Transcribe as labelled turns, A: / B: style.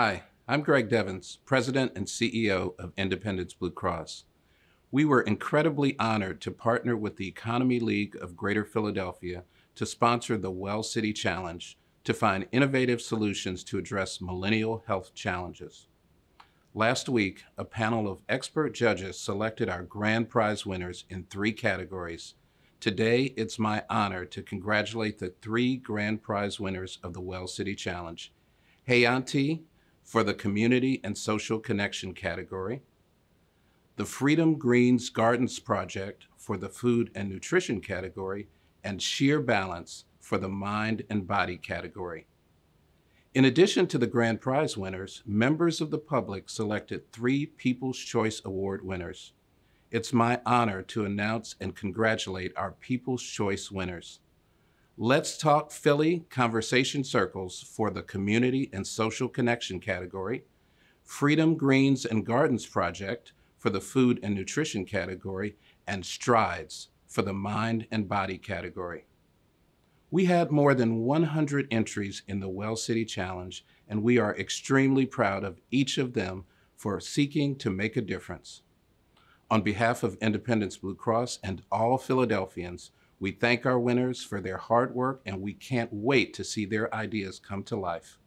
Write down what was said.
A: Hi, I'm Greg Devens, President and CEO of Independence Blue Cross. We were incredibly honored to partner with the Economy League of Greater Philadelphia to sponsor the Well City Challenge to find innovative solutions to address millennial health challenges. Last week, a panel of expert judges selected our grand prize winners in three categories. Today, it's my honor to congratulate the three grand prize winners of the Well City Challenge Hey, Auntie for the Community and Social Connection category, the Freedom Greens Gardens Project for the Food and Nutrition category, and Sheer Balance for the Mind and Body category. In addition to the grand prize winners, members of the public selected three People's Choice Award winners. It's my honor to announce and congratulate our People's Choice winners. Let's Talk Philly Conversation Circles for the Community and Social Connection category, Freedom Greens and Gardens Project for the Food and Nutrition category, and Strides for the Mind and Body category. We had more than 100 entries in the Well City Challenge, and we are extremely proud of each of them for seeking to make a difference. On behalf of Independence Blue Cross and all Philadelphians, we thank our winners for their hard work and we can't wait to see their ideas come to life.